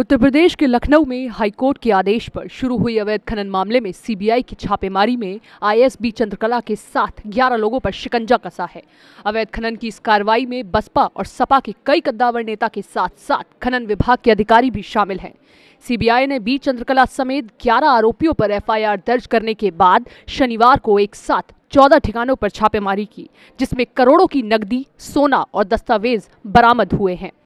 उत्तर प्रदेश के लखनऊ में हाईकोर्ट के आदेश पर शुरू हुई अवैध खनन मामले में सीबीआई की छापेमारी में आईएसबी चंद्रकला के साथ 11 लोगों पर शिकंजा कसा है अवैध खनन की इस कार्रवाई में बसपा और सपा के कई कद्दावर नेता के साथ साथ खनन विभाग के अधिकारी भी शामिल हैं सीबीआई ने बी चंद्रकला समेत ग्यारह आरोपियों पर एफ दर्ज करने के बाद शनिवार को एक साथ चौदह ठिकानों पर छापेमारी की जिसमें करोड़ों की नकदी सोना और दस्तावेज बरामद हुए हैं